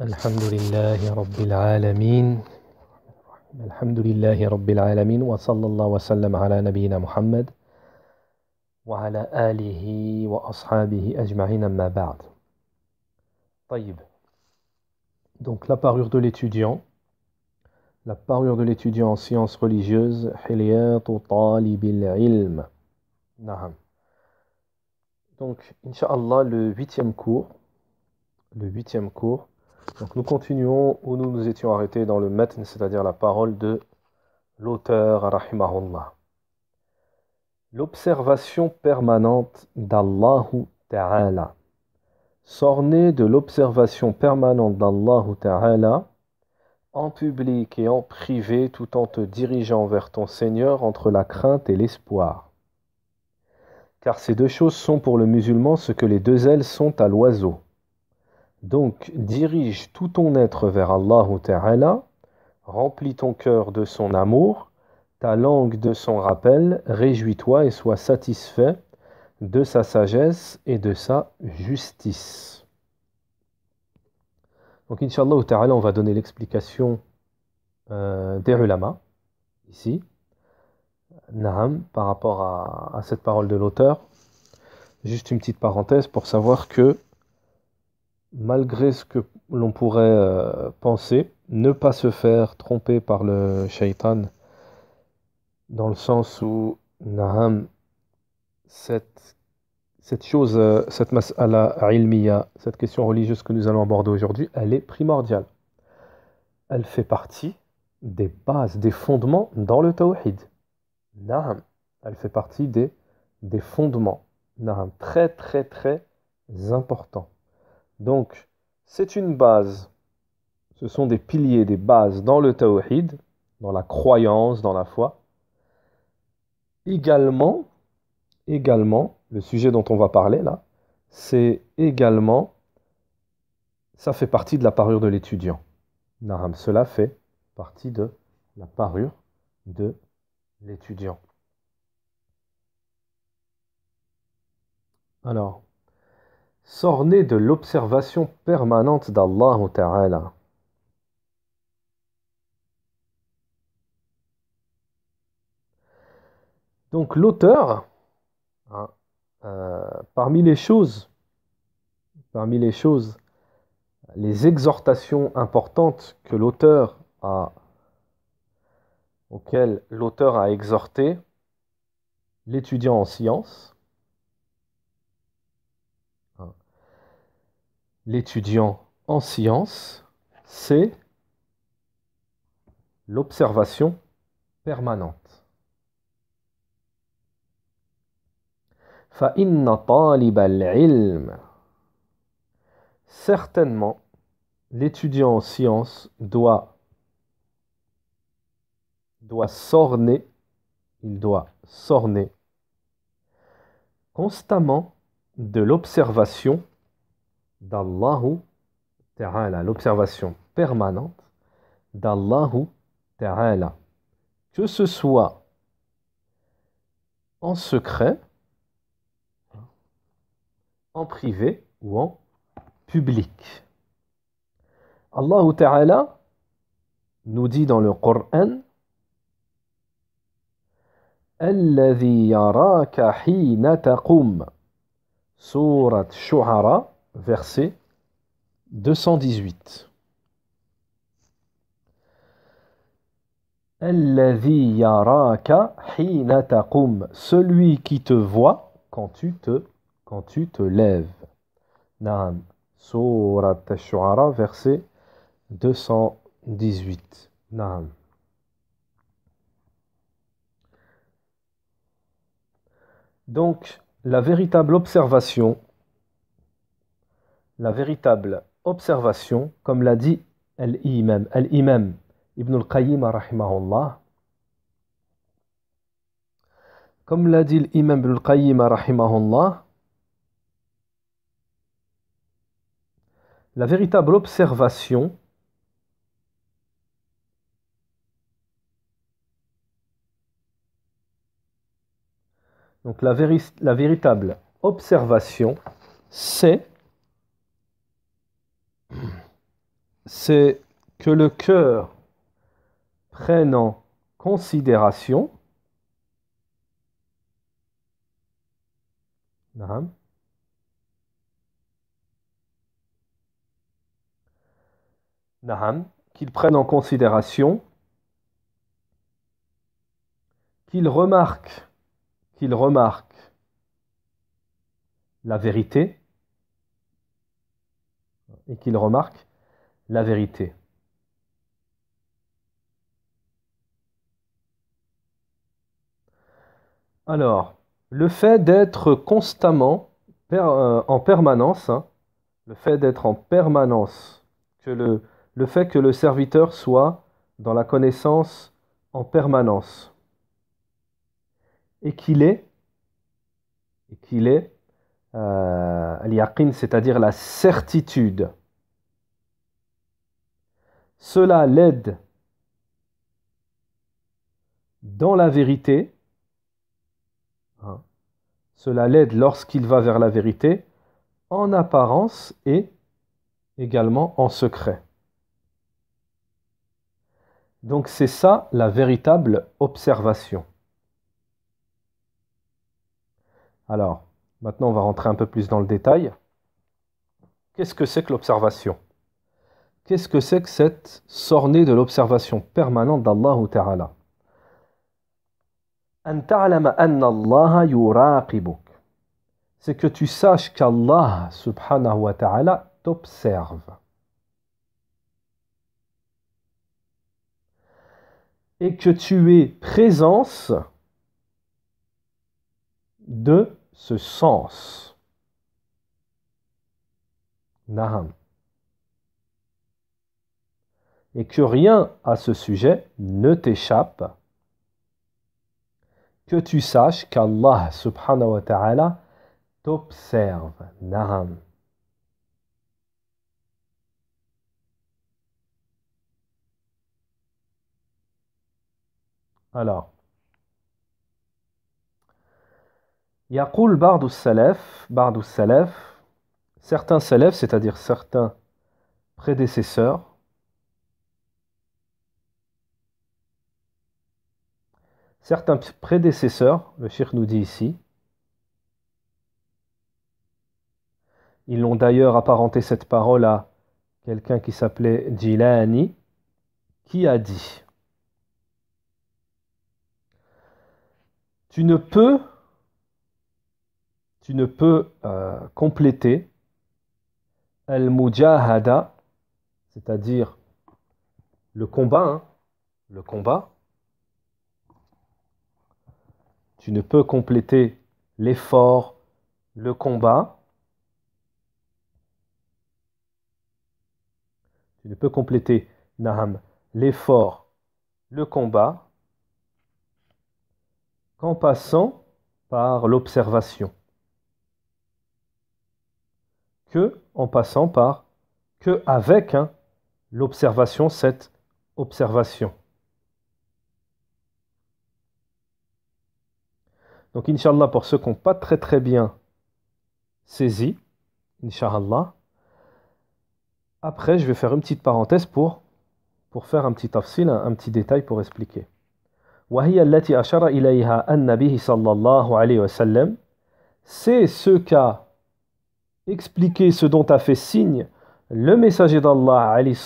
الحمد لله رب العالمين الحمد لله رب العالمين وصلى الله وسلم على نبينا محمد وعلى آله وأصحابه أجمعين ما بعد طيب Donc la parure de l'étudiant La parure de l'étudiant en sciences religieuses حليات طالب العلم نعم Donc, Inch'Allah, le huitième cours, le huitième cours, Donc nous continuons où nous nous étions arrêtés dans le matn, c'est-à-dire la parole de l'auteur rahimahullah. L'observation permanente d'Allahu Ta'ala. S'orner de l'observation permanente d'Allahu Ta'ala en public et en privé tout en te dirigeant vers ton Seigneur entre la crainte et l'espoir. Car ces deux choses sont pour le musulman ce que les deux ailes sont à l'oiseau. Donc dirige tout ton être vers Allah Ta'ala, remplis ton cœur de son amour, ta langue de son rappel, réjouis-toi et sois satisfait de sa sagesse et de sa justice. Donc Inch'Allah on va donner l'explication euh, des ulama, ici, Naam, par rapport à cette parole de l'auteur. Juste une petite parenthèse pour savoir que malgré ce que l'on pourrait euh, penser, ne pas se faire tromper par le shaitan, dans le sens où Naham, cette, chose, euh, cette mas'ala ilmiya, cette question religieuse que nous allons aborder aujourd'hui, elle est primordiale. Elle fait partie des bases, des fondements dans le tawhid. Naham, elle fait partie des, fondements. Naham, très très très important. Donc, c'est une base. Ce sont des piliers, des bases dans le tawhid, dans la croyance, dans la foi. Également, également, le sujet dont on va parler là, c'est également, ça fait partie de la parure de l'étudiant. Naram, cela fait partie de la parure de l'étudiant. Alors, s'orner de l'observation permanente d'Allah Ta'ala. Donc l'auteur, hein, euh, parmi les choses, parmi les choses, les exhortations importantes que l'auteur a, auxquelles l'auteur a exhorté l'étudiant en sciences, l'étudiant en sciences, c'est l'observation permanente. Certainement, l'étudiant en sciences doit, doit s'orner, il doit s'orner constamment de l'observation d'Allahu Ta'ala, l'observation permanente d'Allahu Ta'ala, que ce soit en secret, en privé ou en public. Allahu Ta'ala nous dit dans le Coran الذي يراك حين تقوم سورة verset 218. Celui qui te voit quand tu te, quand tu te lèves. Naam. Verset ash verset 218. Naam. Donc, la véritable observation la véritable observation, comme l'a dit l'imam, l'imam Ibn al-Qayyim rahimahullah, comme l'a dit l'imam Ibn al-Qayyim rahimahullah, la véritable observation Donc la véritable observation, c'est c'est que le cœur prenne en considération qu'il prenne en considération, qu'il remarque, qu'il remarque la vérité et qu'il remarque la vérité. Alors, le fait d'être constamment, euh, en permanence, hein, le fait d'être en permanence, que le, fait que le serviteur soit dans la connaissance en permanence, et qu'il est, et qu'il est, euh, c'est-à-dire la certitude, cela l'aide dans la vérité. Hein, cela l'aide lorsqu'il va vers la vérité, en apparence et également en secret. Donc c'est ça la véritable observation. Alors, maintenant on va rentrer un peu plus dans le détail. Qu'est-ce que c'est que l'observation Qu'est-ce que c'est que cette sornée de l'observation permanente d'Allah Ta'ala c'est que tu saches qu'Allah subhanahu wa ta'ala t'observe. Et que tu es présence de ce sens. Naham et que rien à ce sujet ne t'échappe, que tu saches qu'Allah subhanahu wa ta'ala t'observe. Naam. Alors, Yaqul Bardou Salaf, Bardou Salaf, certains Salaf, c'est-à-dire certains prédécesseurs, certains prédécesseurs, le Shir nous dit ici, ils l'ont d'ailleurs apparenté cette parole à quelqu'un qui s'appelait Jilani, qui a dit Tu ne peux, tu ne peux euh, compléter al-mujahada, c'est-à-dire le combat, hein, le combat, tu ne peux compléter l'effort, le combat. Tu ne peux compléter, Naham, l'effort, le combat, qu'en passant par l'observation. Que en passant par, que avec hein, l'observation, cette observation. Donc, Inch'Allah, pour ceux qui n'ont pas très très bien saisi, Inch'Allah, après, je vais faire une petite parenthèse pour, pour faire un petit tafsil, un, petit détail pour expliquer. sallallahu alayhi wa sallam. C'est ce qu'a expliqué, ce dont a fait signe le messager d'Allah alayhi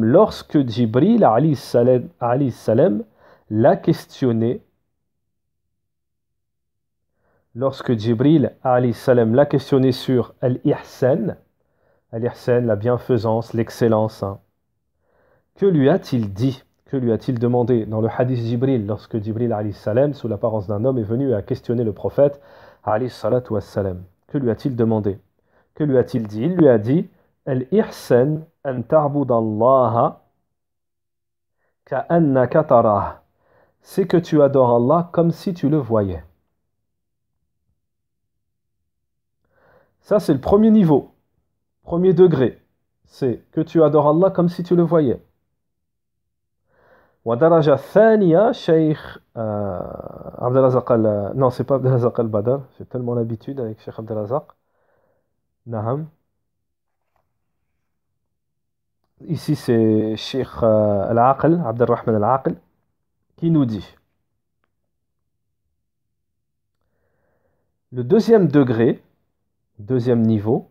lorsque Jibril alayhi l'a questionné lorsque Jibril salam l'a questionné sur Al-Ihsan, Al-Ihsan, la bienfaisance, l'excellence, hein. que lui a-t-il dit Que lui a-t-il demandé Dans le hadith Jibril, lorsque Jibril salam, sous l'apparence d'un homme, est venu à questionner le prophète salam, que lui a-t-il demandé Que lui a-t-il dit Il lui a dit Al-Ihsan C'est que tu adores Allah comme si tu le voyais. Ça, c'est le premier niveau, premier degré. C'est que tu adores Allah comme si tu le voyais. Wadaraja thaniya Sheikh Abdelazak Al, non c'est pas Abdelazak al-Badr. j'ai tellement l'habitude avec Sheikh Abdelazak. Naham. ici c'est Sheikh Al-Aql, al-Rahman Al-Aql, qui nous dit Le deuxième degré, Deuxième niveau.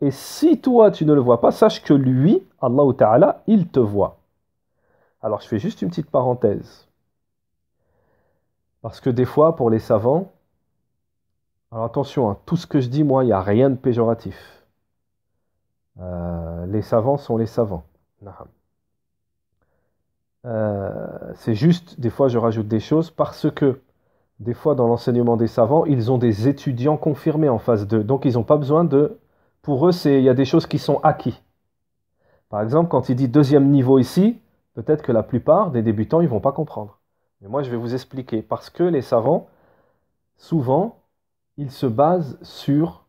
Et si toi tu ne le vois pas, sache que lui, Allah Ta'ala, il te voit. Alors je fais juste une petite parenthèse. Parce que des fois, pour les savants, alors attention, à hein, tout ce que je dis, moi, il n'y a rien de péjoratif. Euh, les savants sont les savants. Euh, c'est juste, des fois, je rajoute des choses parce que des fois dans l'enseignement des savants, ils ont des étudiants confirmés en phase 2. Donc ils n'ont pas besoin de... Pour eux, il y a des choses qui sont acquis. Par exemple, quand il dit deuxième niveau ici, peut-être que la plupart des débutants, ils vont pas comprendre. Mais moi, je vais vous expliquer. Parce que les savants, souvent, ils se basent sur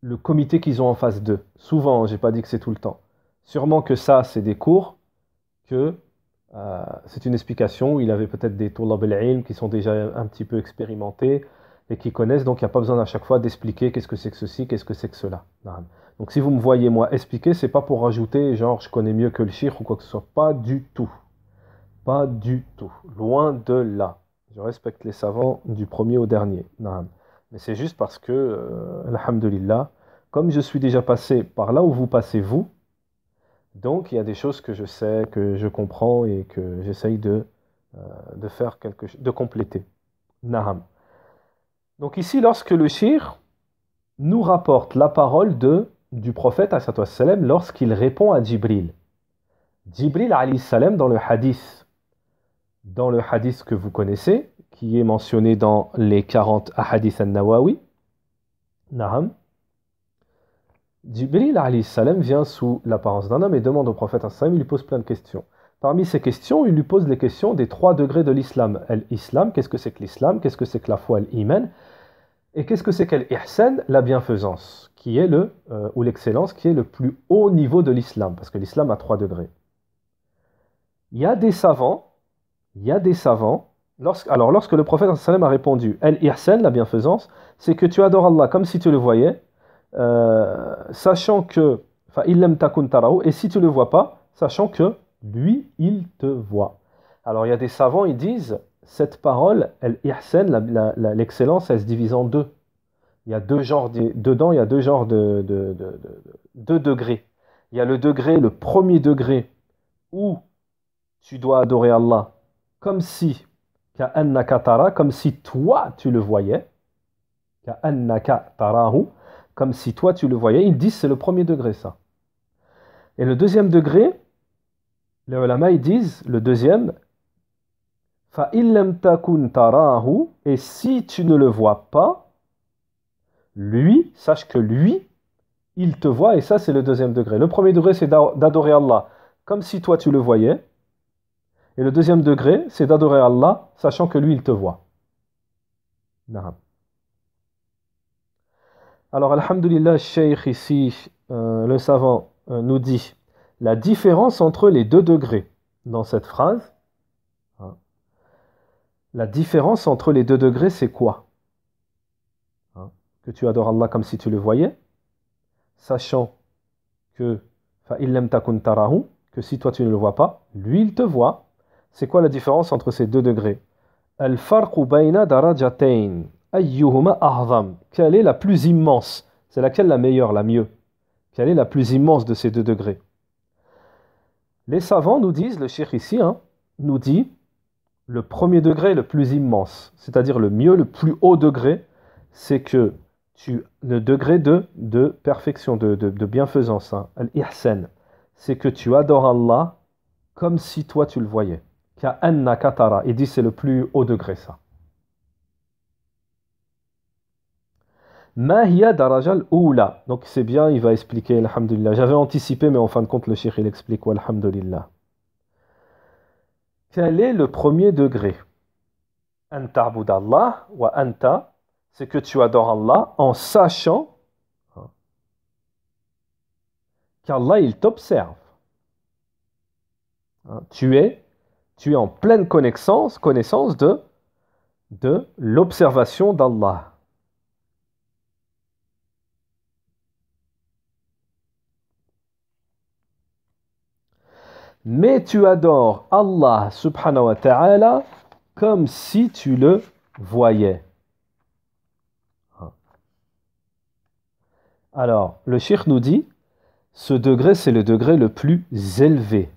le comité qu'ils ont en phase 2. Souvent, hein, j'ai pas dit que c'est tout le temps. Sûrement que ça, c'est des cours que euh, c'est une explication où il avait peut-être des tours al qui sont déjà un petit peu expérimentés et qui connaissent, donc il n'y a pas besoin à chaque fois d'expliquer qu'est-ce que c'est que ceci, qu'est-ce que c'est que cela. Donc si vous me voyez moi expliquer, c'est pas pour rajouter genre je connais mieux que le shir ou quoi que ce soit, pas du tout. Pas du tout, loin de là. Je respecte les savants du premier au dernier. Mais c'est juste parce que, euh, alhamdulillah, comme je suis déjà passé par là où vous passez vous, donc, il y a des choses que je sais, que je comprends et que j'essaye de, euh, faire quelque de compléter. Naham. Donc ici, lorsque le shir nous rapporte la parole de, du prophète lorsqu'il répond à Djibril. Djibril salam dans le hadith, dans le hadith que vous connaissez, qui est mentionné dans les 40 hadiths al nawawi Naham, Jibril salam vient sous l'apparence d'un homme et demande au prophète salam, il lui pose plein de questions. Parmi ces questions, il lui pose les questions des trois degrés de l'islam. Islam, qu'est-ce que c'est que l'islam Qu'est-ce que c'est que la foi, iman? Et qu'est-ce que c'est qu'elle ihsan La bienfaisance, qui est le, euh, ou l'excellence, qui est le plus haut niveau de l'islam, parce que l'islam a trois degrés. Il y a des savants, il y a des savants, alors lorsque le prophète salam, a répondu, elle ihsan, la bienfaisance, c'est que tu adores Allah comme si tu le voyais, euh, sachant que, enfin, il l'aime et si tu ne le vois pas, sachant que lui, il te voit. Alors il y a des savants, ils disent, cette parole, elle l'excellence, elle se divise en deux. Il y a deux genres, dedans, il y a deux genres de, de, degrés. Il y a le degré, le premier degré, où tu dois adorer Allah, comme si, comme si toi tu le voyais, comme si toi tu le voyais. Ils disent c'est le premier degré ça. Et le deuxième degré, les ulama ils disent le deuxième et si tu ne le vois pas, lui, sache que lui, il te voit, et ça c'est le deuxième degré. Le premier degré c'est d'adorer Allah, comme si toi tu le voyais. Et le deuxième degré c'est d'adorer Allah, sachant que lui, il te voit. Alors, Alhamdulillah, Sheikh ici, euh, le savant, euh, nous dit la différence entre les deux degrés dans cette phrase. Hein, la différence entre les deux degrés, c'est quoi hein, Que tu adores Allah comme si tu le voyais, sachant que que si toi tu ne le vois pas, lui il te voit. C'est quoi la différence entre ces deux degrés al quelle est la plus immense C'est laquelle la meilleure, la mieux Quelle est la plus immense de ces deux degrés Les savants nous disent, le shir ici, hein, nous dit le premier degré le plus immense, c'est-à-dire le mieux, le plus haut degré, c'est que tu, le degré de, de perfection, de, de, bienfaisance, hein, al c'est que tu adores Allah comme si toi tu le voyais. katara. Il dit c'est le plus haut degré ça. Mahia Darajal Oula. Donc c'est bien, il va expliquer, Alhamdulillah. J'avais anticipé, mais en fin de compte, le cheikh il explique, Alhamdulillah. Quel est le premier degré Anta Allah Anta, c'est que tu adores Allah en sachant qu'Allah il t'observe. Hein, tu es, tu es en pleine connaissance, connaissance de, de l'observation d'Allah. mais tu adores Allah subhanahu wa ta'ala comme si tu le voyais. Hein. Alors, le shir nous dit, ce degré, c'est le degré le plus élevé.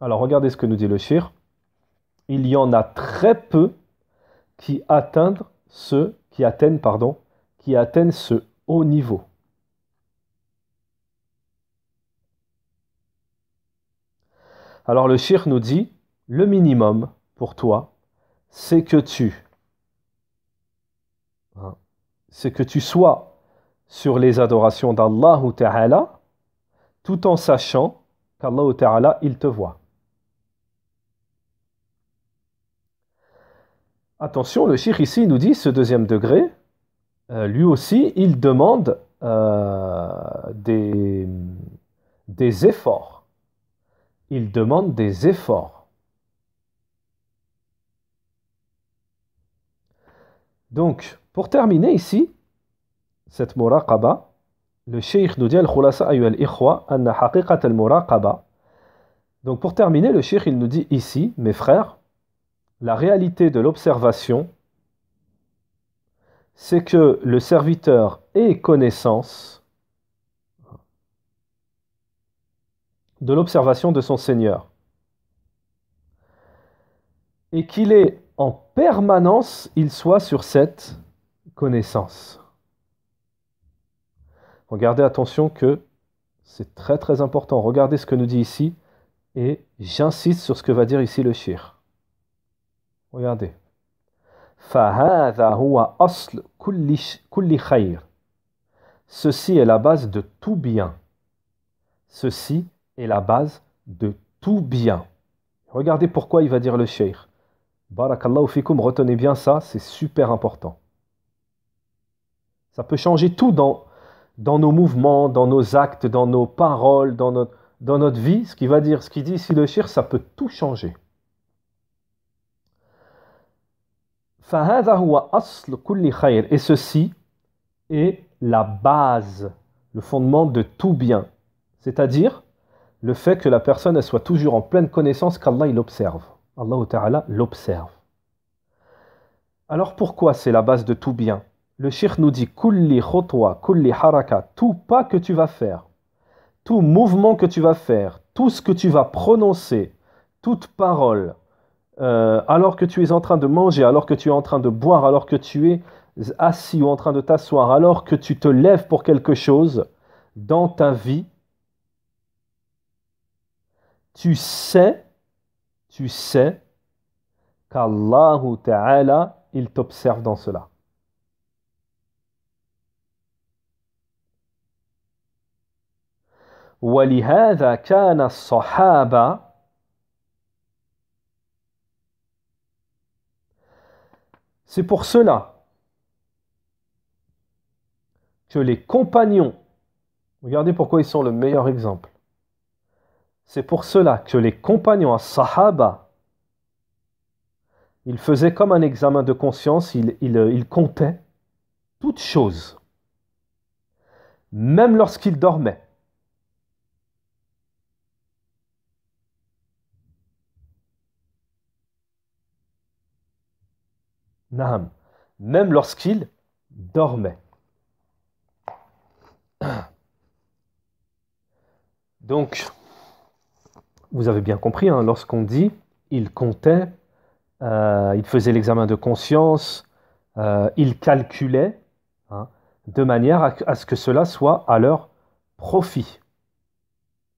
Alors, regardez ce que nous dit le shir. Il y en a très peu qui atteignent ce, qui atteignent, pardon, qui atteignent ce haut niveau. Alors le shir nous dit, le minimum pour toi, c'est que tu, hein, c'est que tu sois sur les adorations d'Allah Ta'ala, tout en sachant qu'Allah Ta'ala, il te voit. Attention, le shir ici nous dit, ce deuxième degré, euh, lui aussi, il demande euh, des efforts il demande des efforts. Donc, pour terminer ici, cette muraqaba, le sheikh nous dit al anna al-muraqaba. Donc pour terminer, le sheikh il nous dit ici, mes frères, la réalité de l'observation c'est que le serviteur ait connaissance de l'observation de son Seigneur. Et qu'il est en permanence, il soit sur cette connaissance. Regardez attention que c'est très très important. Regardez ce que nous dit ici et j'insiste sur ce que va dire ici le shir. Regardez. Ceci est la base de tout bien. Ceci est la base de tout bien. Regardez pourquoi il va dire le sheikh. Barakallahu fikoum, retenez bien ça, c'est super important. Ça peut changer tout dans, dans nos mouvements, dans nos actes, dans nos paroles, dans notre, dans notre vie. Ce qu'il va dire, ce qu'il dit ici le shir, ça peut tout changer. Et ceci est la base, le fondement de tout bien. C'est-à-dire, le fait que la personne soit toujours en pleine connaissance qu'Allah l'observe. Allah Ta'ala l'observe. Alors pourquoi c'est la base de tout bien Le shir nous dit Kulli khotwa, kulli haraka, tout pas que tu vas faire, tout mouvement que tu vas faire, tout ce que tu vas prononcer, toute parole, euh, alors que tu es en train de manger, alors que tu es en train de boire, alors que tu es assis ou en train de t'asseoir, alors que tu te lèves pour quelque chose dans ta vie, tu sais, tu sais qu'Allah Ta'ala, il t'observe dans cela. C'est pour cela que les compagnons, regardez pourquoi ils sont le meilleur exemple, c'est pour cela que les compagnons à Sahaba, ils faisaient comme un examen de conscience, ils, ils euh, comptaient toutes choses, même lorsqu'ils dormaient. Naham, même lorsqu'ils dormaient. Donc, vous avez bien compris, hein, lorsqu'on dit il comptait, euh, il faisait l'examen de conscience, euh, il calculait, hein, de manière à, ce que cela soit à leur profit.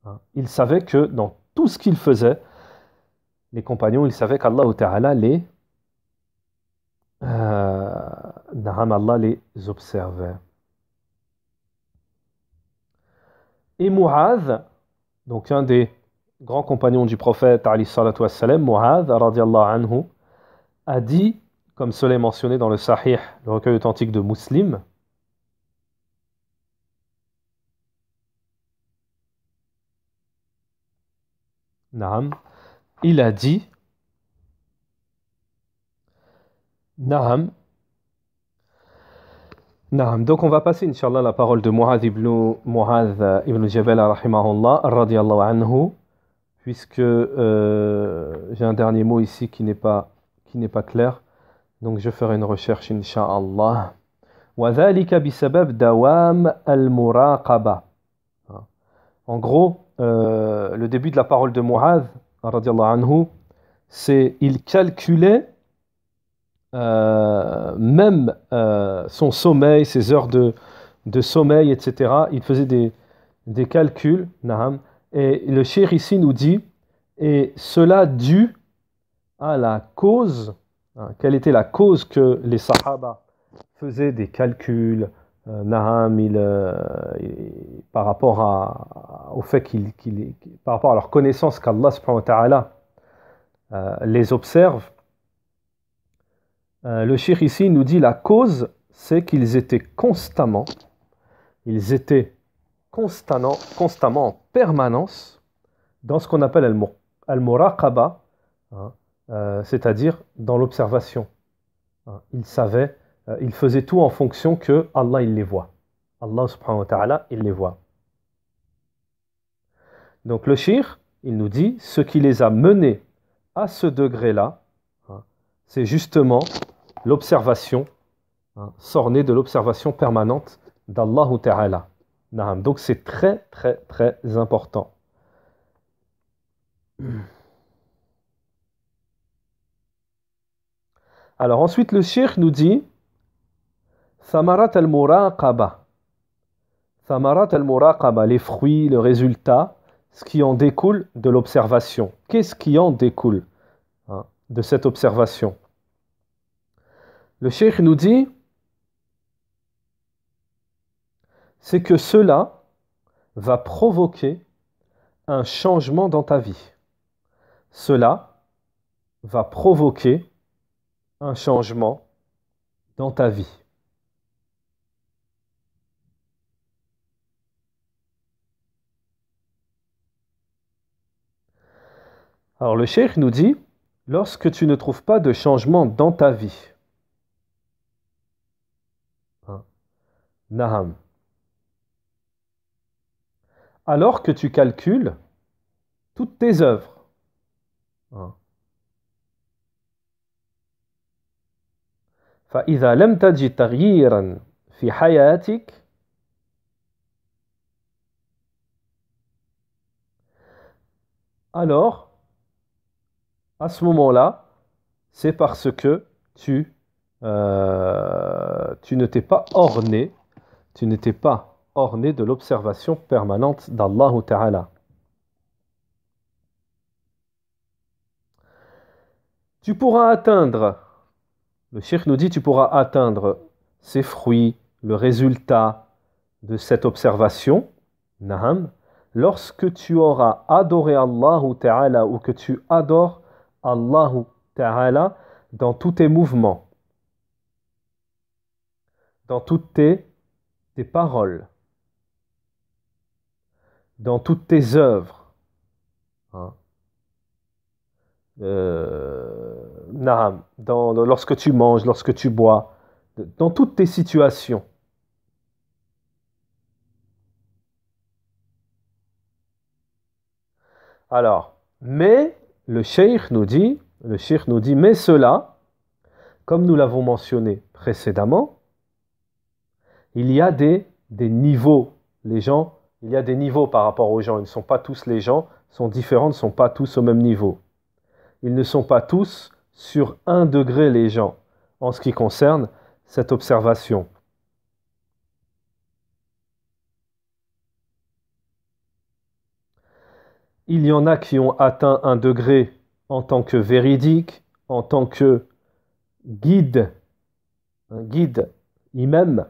Hein, il savait que dans tout ce qu'il faisait, les compagnons, ils savaient qu'Allah Ta'ala les, euh, Allah les observait. Et Mu'adh, donc un des grand compagnon du prophète Muhad, Mu'adh anhu, a dit, comme cela est mentionné dans le Sahih, le recueil authentique de Muslim, Naam, il a dit Naam. Naam. Donc on va passer, Inch'Allah, la parole de Mu'adh ibn, Mu'adh ibn Jabal, rahimahullah, radiallahu anhu, puisque euh, j'ai un dernier mot ici qui n'est pas, qui n'est pas clair. Donc je ferai une recherche, insha'Allah. وذلك بسبب En gros, euh, le début de la parole de Mu'adh, anhu, c'est il calculait euh, même son sommeil, ses heures de, de sommeil, etc. Il faisait des, des calculs, naham, et le shir ici nous dit, et cela dû à la cause, hein, quelle était la cause que les Sahaba faisaient des calculs, euh, Naham, euh, par rapport à, au fait qu'il, par rapport à leur connaissance qu'Allah subhanahu wa euh, les observe, le shir ici nous dit la cause, c'est qu'ils étaient constamment, ils étaient constamment, constamment en permanence dans ce qu'on appelle al-muraqaba, hein, euh, c'est-à-dire dans l'observation. Hein, il savait, euh, il faisait tout en fonction que Allah il les voit. Allah subhanahu wa ta'ala il les voit. Donc le shir, il nous dit, ce qui les a menés à ce degré-là, hein, c'est justement l'observation, sornée de l'observation permanente d'Allah ta'ala. Donc c'est très très très important. Alors ensuite le Cheikh nous dit Samarat al-muraqaba. Samarat al-muraqaba, les fruits, le résultat, ce qui en découle de l'observation. Qu'est-ce qui en découle hein, de cette observation Le Cheikh nous dit c'est que cela va provoquer un changement dans ta vie. Cela va provoquer un changement dans ta vie. Alors le cheikh nous dit, lorsque tu ne trouves pas de changement dans ta vie, hein, Naham, alors que tu calcules toutes tes œuvres. Hein. alors à ce moment-là, c'est parce que tu, euh, tu ne t'es pas orné, tu n'étais pas orné de l'observation permanente d'Allah Ta'ala. Tu pourras atteindre, le Cheikh nous dit, tu pourras atteindre ses fruits, le résultat de cette observation, lorsque tu auras adoré Allah ou que tu adores Allah Ta'ala dans tous tes mouvements, dans toutes tes paroles, dans toutes tes œuvres. Hein. Euh, lorsque tu manges, lorsque tu bois, dans toutes tes situations. Alors, mais le cheikh nous dit, le cheikh nous dit, mais cela, comme nous l'avons mentionné précédemment, il y a des, des niveaux. Les gens il y a des niveaux par rapport aux gens. Ils ne sont pas tous les gens, sont différents, ne sont pas tous au même niveau. Ils ne sont pas tous sur un degré les gens en ce qui concerne cette observation. Il y en a qui ont atteint un degré en tant que véridique, en tant que guide, un guide, imam,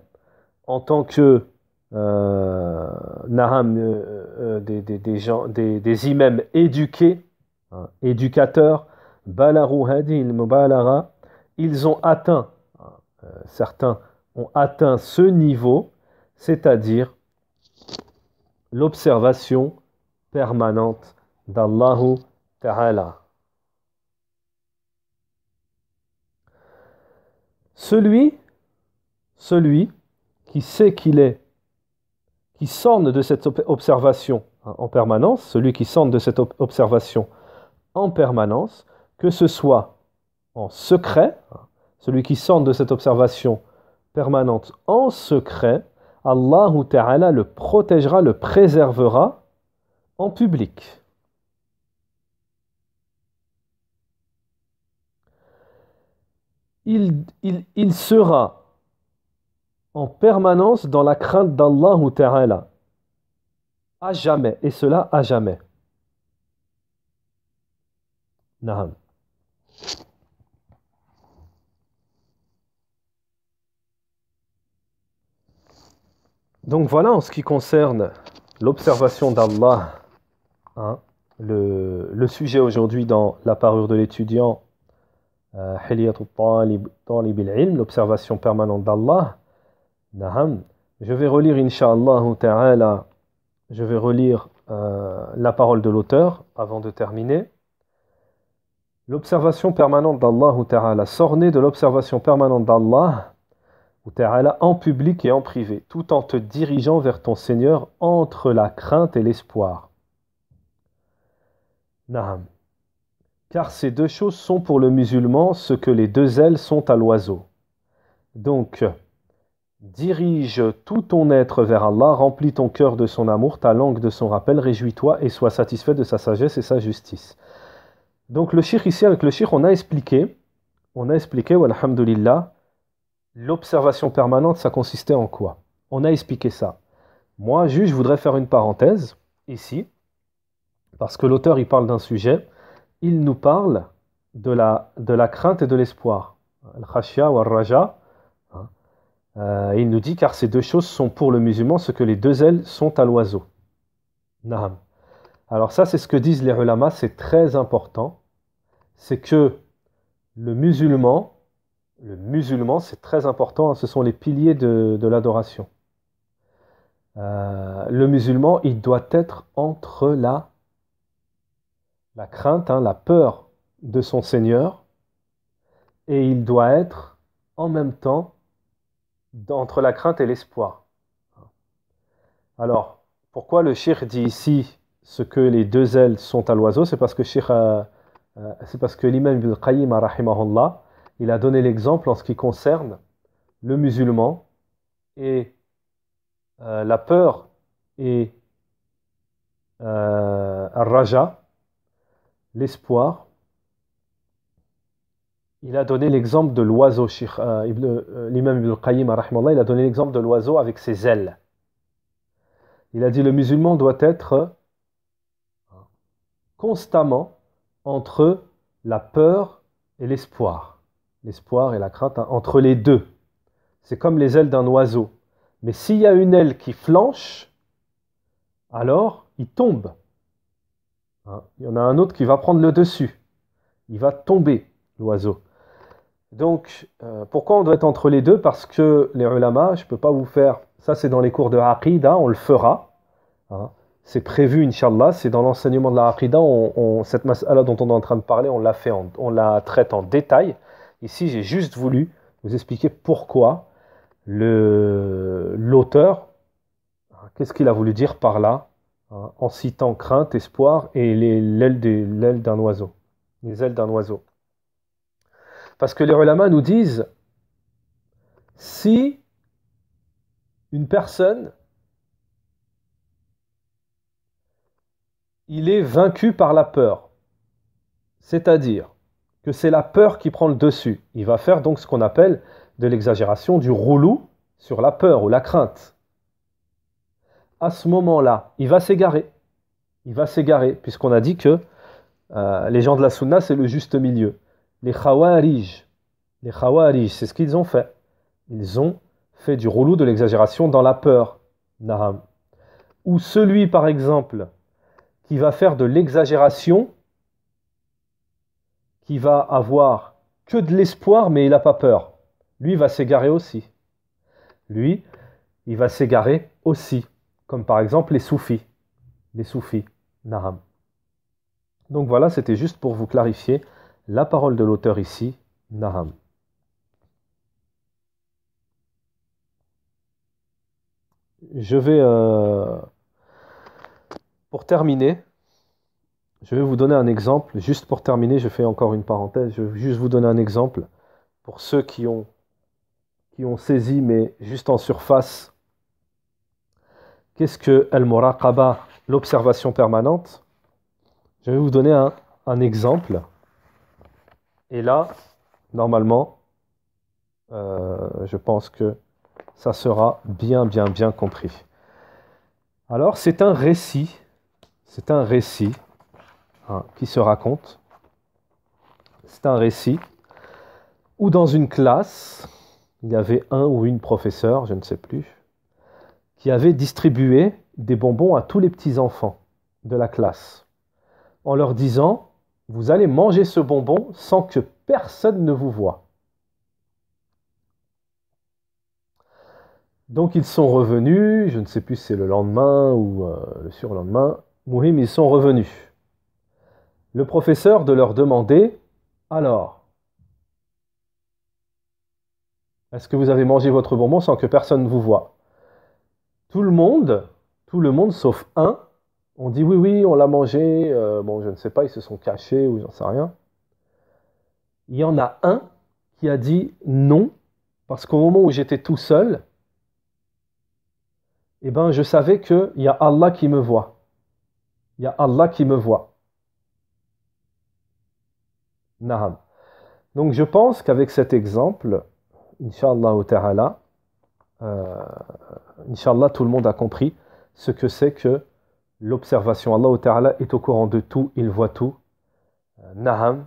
en tant que euh, Naham, euh, euh, des, gens, des, des imams éduqués, hein, éducateurs, ils ont atteint, hein, certains ont atteint ce niveau, c'est-à-dire l'observation permanente d'Allahu Ta'ala. Celui, celui qui sait qu'il est qui sorne de cette observation hein, en permanence, celui qui sorne de cette observation en permanence, que ce soit en secret, hein, celui qui sorne de cette observation permanente en secret, Allah le protégera, le préservera en public. Il, il, il, sera en permanence dans la crainte d'Allah Ta'ala. À jamais, et cela à jamais. Naham. Donc voilà en ce qui concerne l'observation d'Allah, hein, le, sujet aujourd'hui dans la parure de l'étudiant, euh, l'observation permanente d'Allah. Naham. Je vais relire, je vais relire euh, la parole de l'auteur avant de terminer. L'observation permanente d'Allah Ta'ala, de l'observation permanente d'Allah en public et en privé, tout en te dirigeant vers ton Seigneur entre la crainte et l'espoir. Naham. Car ces deux choses sont pour le musulman ce que les deux ailes sont à l'oiseau. Donc, Dirige tout ton être vers Allah, remplis ton cœur de son amour, ta langue de son rappel, réjouis-toi et sois satisfait de sa sagesse et sa justice. Donc le shir ici, avec le shir, on a expliqué, on a expliqué, walhamdulillah, l'observation permanente, ça consistait en quoi On a expliqué ça. Moi, juge, je voudrais faire une parenthèse, ici, parce que l'auteur, il parle d'un sujet, il nous parle de la, de la crainte et de l'espoir. Al-Khashia ou Al-Raja, euh, il nous dit car ces deux choses sont pour le musulman ce que les deux ailes sont à l'oiseau. Naham. Alors ça c'est ce que disent les relamas, c'est très important. C'est que le musulman, le musulman c'est très important, hein, ce sont les piliers de, l'adoration. Euh, le musulman, il doit être entre la, la crainte, hein, la peur de son Seigneur, et il doit être en même temps entre la crainte et l'espoir. Alors, pourquoi le shir dit ici ce que les deux ailes sont à l'oiseau C'est parce que euh, euh, c'est parce que l'imam Ibn Qayyim il a donné l'exemple en ce qui concerne le musulman et euh, la peur et raja, l'espoir il a donné l'exemple de l'oiseau, euh, euh, l'imam Ibn al-Qayyim, il a donné l'exemple de l'oiseau avec ses ailes. Il a dit le musulman doit être hein, constamment entre la peur et l'espoir. L'espoir et la crainte, hein, entre les deux. C'est comme les ailes d'un oiseau. Mais s'il y a une aile qui flanche, alors il tombe. Hein, il y en a un autre qui va prendre le dessus. Il va tomber, l'oiseau. Donc, euh, pourquoi on doit être entre les deux Parce que les ulama, je ne peux pas vous faire. Ça, c'est dans les cours de Aqidah, on le fera. Hein. C'est prévu, Inch'Allah. C'est dans l'enseignement de la Aqidah. On, cette mas'ala dont on est en train de parler, on la, fait on la traite en détail. Ici, j'ai juste voulu vous expliquer pourquoi l'auteur, hein, qu'est-ce qu'il a voulu dire par là, hein, en citant crainte, espoir et l'aile d'un oiseau. Les ailes d'un oiseau. Parce que les ulama nous disent, si une personne, il est vaincu par la peur, c'est-à-dire que c'est la peur qui prend le dessus, il va faire donc ce qu'on appelle de l'exagération, du roulou sur la peur ou la crainte. À ce moment-là, il va s'égarer. Il va s'égarer, puisqu'on a dit que euh, les gens de la sunna, c'est le juste milieu les Khawarij. Les Khawarij, c'est ce qu'ils ont fait. Ils ont fait du rouleau de l'exagération dans la peur. Naham. Ou celui, par exemple, qui va faire de l'exagération, qui va avoir que de l'espoir, mais il n'a pas peur. Lui va s'égarer aussi. Lui, il va s'égarer aussi. Comme par exemple les soufis. Les soufis. Naham. Donc voilà, c'était juste pour vous clarifier la parole de l'auteur ici, Naham. Je vais, euh, pour terminer, je vais vous donner un exemple. Juste pour terminer, je fais encore une parenthèse. Je vais juste vous donner un exemple pour ceux qui ont, qui ont saisi, mais juste en surface. Qu'est-ce que Al-Muraqaba, l'observation permanente Je vais vous donner un, un exemple et là, normalement, euh, je pense que ça sera bien, bien, bien compris. Alors, c'est un récit, c'est un récit hein, qui se raconte. C'est un récit où dans une classe, il y avait un ou une professeur, je ne sais plus, qui avait distribué des bonbons à tous les petits enfants de la classe en leur disant vous allez manger ce bonbon sans que personne ne vous voit. Donc ils sont revenus, je ne sais plus si c'est le lendemain ou euh, le surlendemain, Mouhim, ils sont revenus. Le professeur de leur demander, alors, est-ce que vous avez mangé votre bonbon sans que personne ne vous voie Tout le monde, tout le monde sauf un, on dit oui, oui, on l'a mangé, euh, bon, je ne sais pas, ils se sont cachés ou j'en sais rien. Il y en a un qui a dit non, parce qu'au moment où j'étais tout seul, eh ben, je savais qu'il y a Allah qui me voit. Il y a Allah qui me voit. Naham. Donc je pense qu'avec cet exemple, Inch'Allah ta'ala, euh, Inch'Allah tout le monde a compris ce que c'est que l'observation. Allah est au courant de tout, il voit tout. Euh, naham.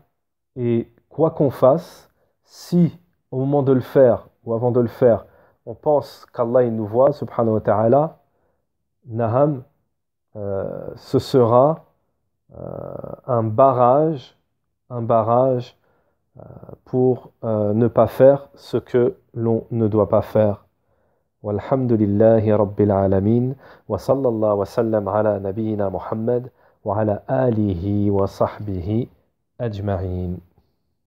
Et quoi qu'on fasse, si au moment de le faire ou avant de le faire, on pense qu'Allah nous voit, subhanahu wa ta'ala, Naham, euh, ce sera euh, un barrage, un barrage pour ne pas faire ce que l'on ne doit pas faire. والحمد لله رب العالمين وصلى الله وسلم على نبينا محمد وعلى آله وصحبه أجمعين